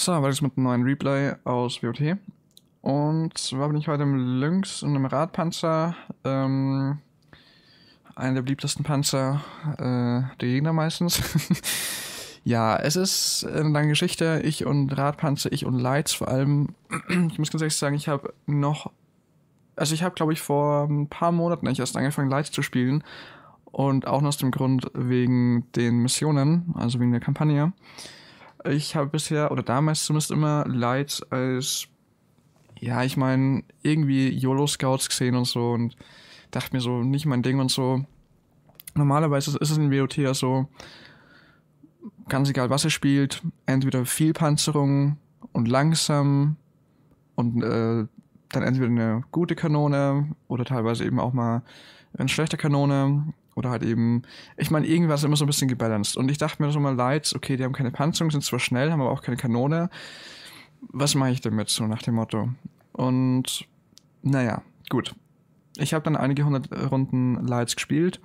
So, weiter mit einem neuen Replay aus WOT. Und zwar bin ich heute im Lynx und im Radpanzer. Ähm, einer der beliebtesten Panzer äh, der Gegner meistens. ja, es ist eine lange Geschichte. Ich und Radpanzer, ich und Lights vor allem. ich muss ganz ehrlich sagen, ich habe noch. Also, ich habe, glaube ich, vor ein paar Monaten eigentlich erst angefangen, Lights zu spielen. Und auch noch aus dem Grund wegen den Missionen, also wegen der Kampagne. Ich habe bisher, oder damals zumindest immer, Lights als, ja, ich meine, irgendwie YOLO-Scouts gesehen und so und dachte mir so, nicht mein Ding und so. Normalerweise ist es in WOT ja so, ganz egal was er spielt, entweder viel Panzerung und langsam und äh, dann entweder eine gute Kanone oder teilweise eben auch mal eine schlechte Kanone oder halt eben, ich meine, irgendwas immer so ein bisschen gebalanced. Und ich dachte mir so mal, Lights, okay, die haben keine Panzerung, sind zwar schnell, haben aber auch keine Kanone. Was mache ich damit so nach dem Motto? Und naja, gut. Ich habe dann einige hundert äh, Runden Lights gespielt.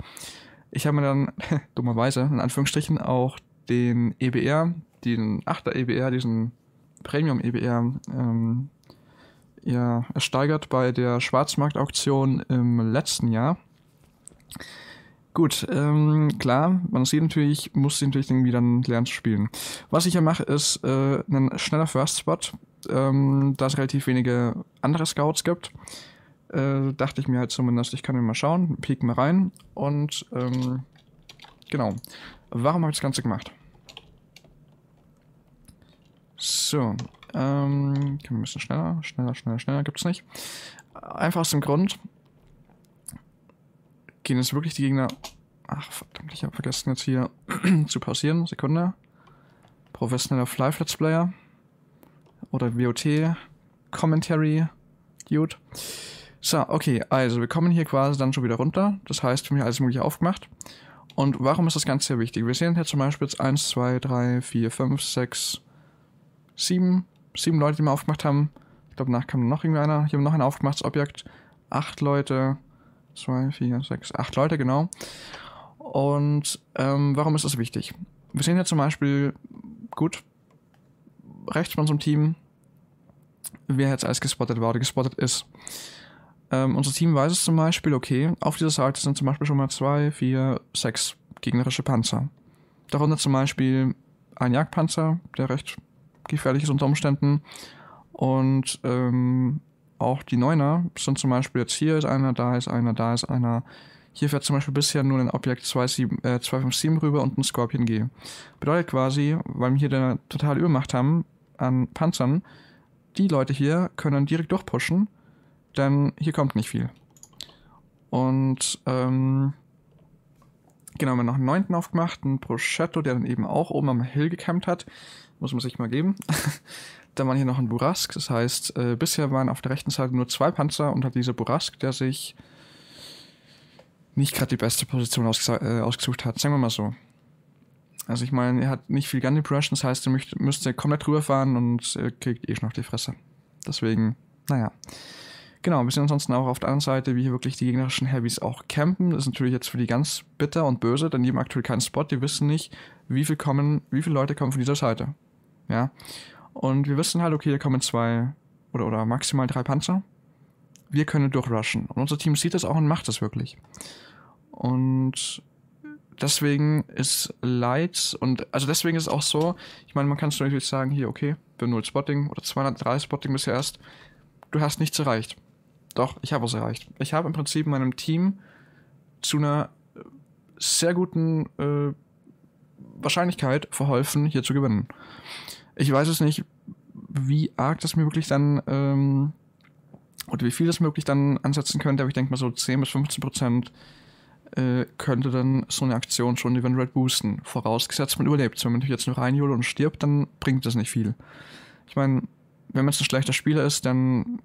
Ich habe mir dann, dummerweise, in Anführungsstrichen, auch den EBR, den 8er EBR, diesen Premium EBR, ähm, ja, ersteigert bei der Schwarzmarktauktion im letzten Jahr. Gut, ähm, klar, man sieht natürlich, muss sie natürlich irgendwie dann lernen zu spielen. Was ich ja mache, ist äh, ein schneller First Spot, ähm, da es relativ wenige andere Scouts gibt. Äh, dachte ich mir halt zumindest, ich kann mir mal schauen, peek mal rein und ähm, genau. Warum habe ich das Ganze gemacht? So, ähm, wir ein bisschen schneller, schneller, schneller, schneller, gibt es nicht. Einfach aus dem Grund, gehen jetzt wirklich die Gegner... Ach, verdammt, ich habe vergessen jetzt hier zu pausieren. Sekunde. Professioneller Fly Let's Player. Oder WOT. Commentary. Dude. So, okay, also wir kommen hier quasi dann schon wieder runter. Das heißt, wir haben hier alles mögliche aufgemacht. Und warum ist das Ganze sehr wichtig? Wir sehen hier zum Beispiel jetzt 1, 2, 3, 4, 5, 6, 7. 7 Leute, die wir aufgemacht haben. Ich glaube, danach kam noch irgendeiner. Hier haben wir noch ein aufgemachtes Objekt. 8 Leute zwei, vier, sechs, acht Leute, genau. Und ähm, warum ist das wichtig? Wir sehen ja zum Beispiel, gut, rechts von unserem Team, wer jetzt alles gespottet war oder gespottet ist. Ähm, unser Team weiß es zum Beispiel, okay, auf dieser Seite sind zum Beispiel schon mal zwei, vier, sechs gegnerische Panzer. Darunter zum Beispiel ein Jagdpanzer, der recht gefährlich ist unter Umständen. Und ähm, auch die Neuner sind zum Beispiel jetzt hier ist einer, da ist einer, da ist einer. Hier fährt zum Beispiel bisher nur ein Objekt 27, äh, 257 rüber und ein Scorpion G. Bedeutet quasi, weil wir hier eine totale Übermacht haben an Panzern, die Leute hier können direkt durchpushen, denn hier kommt nicht viel. Und ähm, Genau, haben wir noch einen neunten aufgemacht, einen Prosciutto, der dann eben auch oben am Hill gekämmt hat. Muss man sich mal geben. dann waren hier noch ein Burask, das heißt, äh, bisher waren auf der rechten Seite nur zwei Panzer und hat dieser Burask, der sich nicht gerade die beste Position ausges äh, ausgesucht hat, sagen wir mal so. Also ich meine, er hat nicht viel Gun Depression, das heißt, er müsste komplett rüberfahren und äh, kriegt eh schon auf die Fresse. Deswegen, naja. Genau, wir sehen ansonsten auch auf der anderen Seite, wie hier wirklich die gegnerischen Heavies auch campen. Das ist natürlich jetzt für die ganz bitter und böse, denn die haben aktuell keinen Spot, die wissen nicht, wie viel kommen, wie viele Leute kommen von dieser Seite. Ja. Und wir wissen halt, okay, hier kommen zwei oder, oder maximal drei Panzer. Wir können durchrushen. Und unser Team sieht das auch und macht das wirklich. Und deswegen ist Light und also deswegen ist es auch so, ich meine, man kann es natürlich sagen, hier, okay, wir null Spotting oder 203 Spotting bisher erst, du hast nichts erreicht doch, ich habe es erreicht. Ich habe im Prinzip meinem Team zu einer äh, sehr guten äh, Wahrscheinlichkeit verholfen, hier zu gewinnen. Ich weiß es nicht, wie arg das mir wirklich dann ähm, oder wie viel das mir wirklich dann ansetzen könnte, aber ich denke mal so 10 bis 15 Prozent äh, könnte dann so eine Aktion schon die Red boosten. Vorausgesetzt, man überlebt. Wenn man natürlich jetzt nur reinjule und stirbt, dann bringt das nicht viel. Ich meine, wenn man jetzt ein schlechter Spieler ist, dann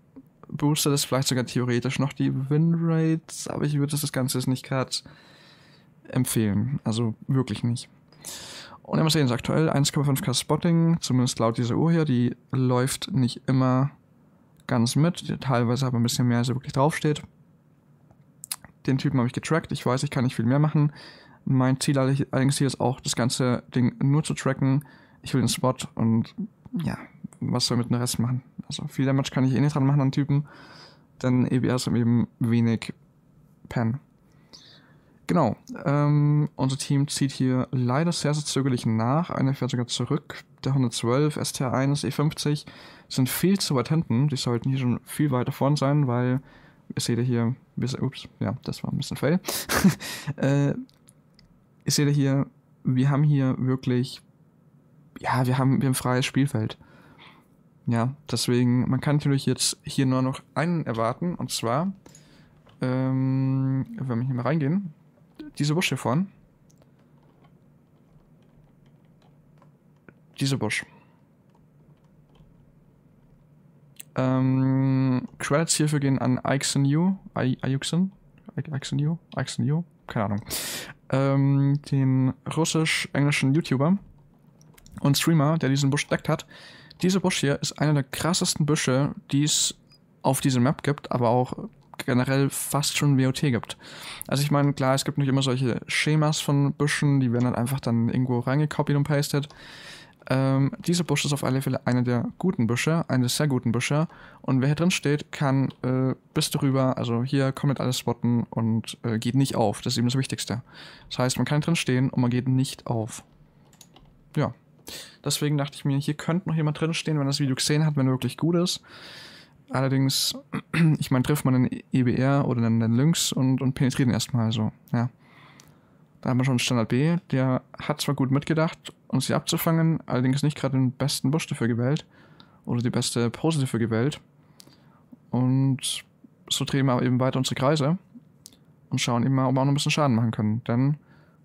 boostet es vielleicht sogar theoretisch noch die Winrates, aber ich würde das Ganze jetzt nicht gerade empfehlen. Also wirklich nicht. Und MSA es aktuell 1,5k Spotting, zumindest laut dieser Uhr hier. Die läuft nicht immer ganz mit, teilweise aber ein bisschen mehr, als sie wirklich draufsteht. Den Typen habe ich getrackt. Ich weiß, ich kann nicht viel mehr machen. Mein Ziel allerdings hier ist auch, das ganze Ding nur zu tracken. Ich will den Spot und ja, was soll mit dem Rest machen? Also viel Damage kann ich eh nicht dran machen an Typen. Denn EBS und eben wenig Pen. Genau. Ähm, unser Team zieht hier leider sehr, sehr zögerlich nach. Einer fährt sogar zurück. Der 112, STR1, E50 sind viel zu weit hinten. Die sollten hier schon viel weiter vorn sein, weil ihr seht hier, wir, ups, ja, das war ein bisschen fail. äh, ihr seht hier, wir haben hier wirklich, ja, wir haben, wir haben freies Spielfeld. Ja, deswegen, man kann natürlich jetzt hier nur noch einen erwarten, und zwar, ähm, wenn wir hier mal reingehen, diese Busch hier vorne. Diese Busch. Ähm, Credits hierfür gehen an Ixenyu, Ixen, Ixenyu, Ixenyu, keine Ahnung, ähm, den russisch-englischen YouTuber und Streamer, der diesen Busch entdeckt hat. Dieser Busch hier ist einer der krassesten Büsche, die es auf diesem Map gibt, aber auch generell fast schon WOT gibt. Also ich meine, klar, es gibt nicht immer solche Schemas von Büschen, die werden dann halt einfach dann irgendwo reingekopiert und pastet. Ähm, dieser Busch ist auf alle Fälle einer der guten Büsche, der sehr guten Büsche. Und wer hier drin steht, kann äh, bis darüber, also hier komplett alles spotten und äh, geht nicht auf. Das ist eben das Wichtigste. Das heißt, man kann drin stehen und man geht nicht auf. Ja. Deswegen dachte ich mir, hier könnte noch jemand drinstehen, wenn das Video gesehen hat, wenn er wirklich gut ist. Allerdings, ich meine, trifft man den EBR oder den, einen Lynx und, und penetriert ihn erstmal so. Also, ja. Da haben wir schon Standard B, der hat zwar gut mitgedacht, uns sie abzufangen, allerdings nicht gerade den besten Busch dafür gewählt oder die beste Pose dafür gewählt. Und so drehen wir eben weiter unsere Kreise und schauen eben mal, ob wir auch noch ein bisschen Schaden machen können. Denn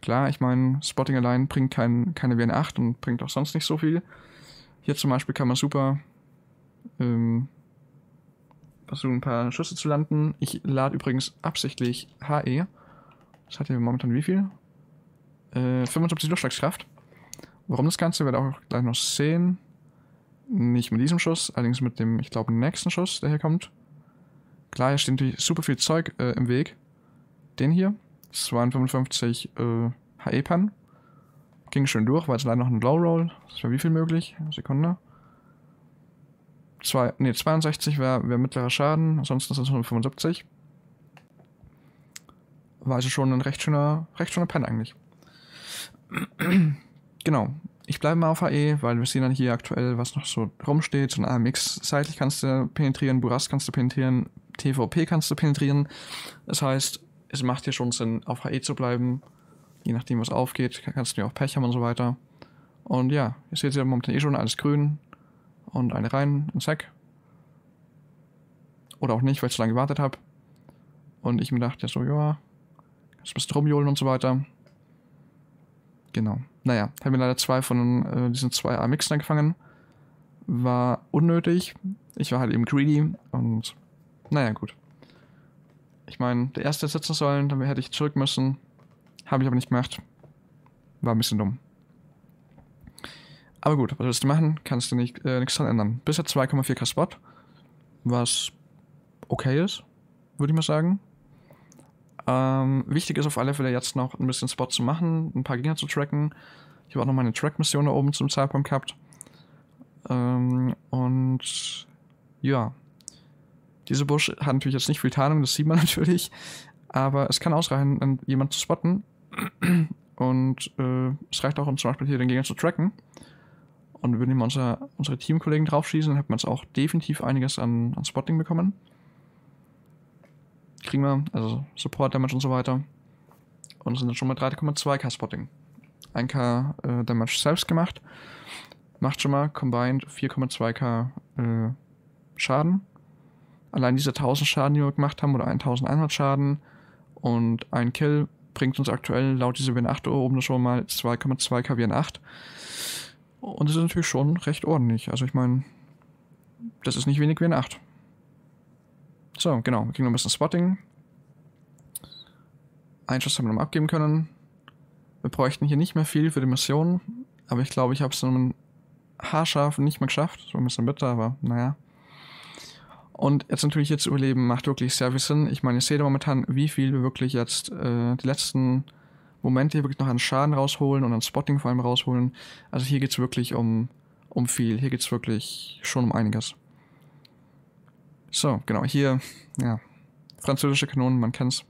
Klar, ich meine, Spotting allein bringt kein, keine WN 8 und bringt auch sonst nicht so viel. Hier zum Beispiel kann man super ähm, versuchen, ein paar Schüsse zu landen. Ich lade übrigens absichtlich HE. Das hat ja momentan wie viel? Äh, 75 Durchschlagskraft. Warum das Ganze, werde ich auch gleich noch sehen. Nicht mit diesem Schuss, allerdings mit dem, ich glaube, nächsten Schuss, der hier kommt. Klar, hier steht natürlich super viel Zeug äh, im Weg. Den hier. Es waren 55 äh, HE-Pan. Ging schön durch, war jetzt leider noch ein Low Roll. Das wäre wie viel möglich? Sekunde. Zwei, nee, 62 wäre wär mittlerer Schaden, ansonsten ist es 175. War also schon ein recht schöner, recht schöner Pen eigentlich. genau. Ich bleibe mal auf HE, weil wir sehen dann hier aktuell, was noch so rumsteht. So ein AMX seitlich kannst du penetrieren, Buras kannst du penetrieren, TVP kannst du penetrieren. Das heißt, es macht hier schon Sinn, auf HE zu bleiben. Je nachdem, was aufgeht, kannst du ja auch Pech haben und so weiter. Und ja, ihr seht ja momentan eh schon alles grün. Und eine rein, ein Sack. Oder auch nicht, weil ich zu lange gewartet habe. Und ich mir dachte so, ja, kannst ein bisschen rumjohlen und so weiter. Genau. Naja, haben wir leider zwei von äh, diesen zwei A-Mixern gefangen. War unnötig. Ich war halt eben greedy und naja, gut. Ich meine, der erste sitzen sollen, dann hätte ich zurück müssen. Habe ich aber nicht gemacht. War ein bisschen dumm. Aber gut, was willst du machen? Kannst du nicht, äh, nichts dran ändern. Bisher 2,4k Spot, was okay ist, würde ich mal sagen. Ähm, wichtig ist auf alle Fälle jetzt noch ein bisschen Spot zu machen, ein paar Gegner zu tracken. Ich habe auch noch meine Track-Mission da oben zum Zeitpunkt gehabt. Ähm, und ja, diese Busch hat natürlich jetzt nicht viel Tarnung, das sieht man natürlich. Aber es kann ausreichen, jemanden zu spotten. Und äh, es reicht auch, um zum Beispiel hier den Gegner zu tracken. Und würden ihm unser, unsere Teamkollegen draufschießen, dann hätte man jetzt auch definitiv einiges an, an Spotting bekommen. Kriegen wir, also Support Damage und so weiter. Und sind dann schon mal 3,2k Spotting. 1k äh, Damage selbst gemacht. Macht schon mal combined 4,2k äh, Schaden. Allein diese 1000 Schaden, die wir gemacht haben, oder 1100 Schaden und ein Kill bringt uns aktuell laut dieser WN8 oben schon mal 2,2 KW 8. Und das ist natürlich schon recht ordentlich. Also ich meine, das ist nicht wenig wn 8. So, genau. Wir kriegen noch ein bisschen Spotting. Einen Schuss haben wir noch abgeben können. Wir bräuchten hier nicht mehr viel für die Mission. Aber ich glaube, ich habe es in einem haarscharf nicht mehr geschafft. So ein bisschen bitter, aber naja. Und jetzt natürlich jetzt überleben, macht wirklich sehr viel Sinn. Ich meine, ich sehe da momentan, wie viel wir wirklich jetzt äh, die letzten Momente hier wirklich noch an Schaden rausholen und an Spotting vor allem rausholen. Also hier geht es wirklich um, um viel. Hier geht es wirklich schon um einiges. So, genau, hier, ja. Französische Kanonen, man kennt's.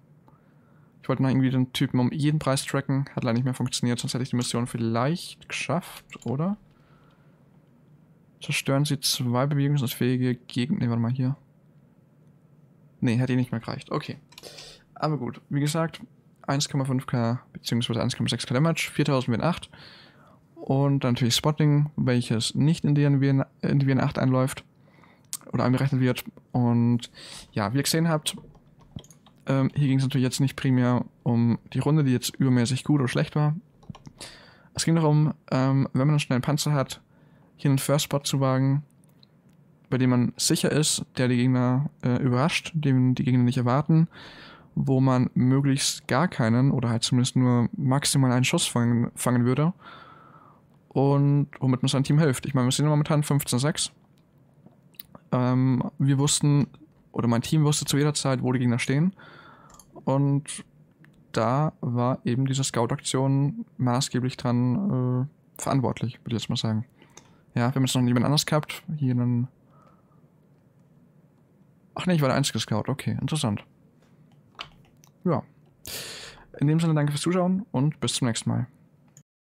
Ich wollte noch irgendwie den Typen um jeden Preis tracken. Hat leider nicht mehr funktioniert, sonst hätte ich die Mission vielleicht geschafft, oder? Zerstören Sie zwei bewegungsfähige Gegend. Ne, warte mal hier. Ne, hätte ihr nicht mehr gereicht. Okay. Aber gut, wie gesagt, 1,5k bzw. 1,6k Damage, 4000 Win 8. Und dann natürlich Spotting, welches nicht in die WN, in die WN 8 einläuft oder angerechnet wird. Und ja, wie ihr gesehen habt, ähm, hier ging es natürlich jetzt nicht primär um die Runde, die jetzt übermäßig gut oder schlecht war. Es ging darum, ähm, wenn man einen schnellen Panzer hat, hier einen First Spot zu wagen, bei dem man sicher ist, der die Gegner äh, überrascht, den die Gegner nicht erwarten, wo man möglichst gar keinen oder halt zumindest nur maximal einen Schuss fangen, fangen würde und womit man seinem Team hilft. Ich meine, wir sind momentan 15-6. Ähm, wir wussten, oder mein Team wusste zu jeder Zeit, wo die Gegner stehen. Und da war eben diese Scout-Aktion maßgeblich dran äh, verantwortlich, würde ich jetzt mal sagen. Ja, wir haben jetzt noch jemand anders gehabt. Hier einen. Ach nee, ich war der einzige Scout. Okay, interessant. Ja. In dem Sinne, danke fürs Zuschauen und bis zum nächsten Mal.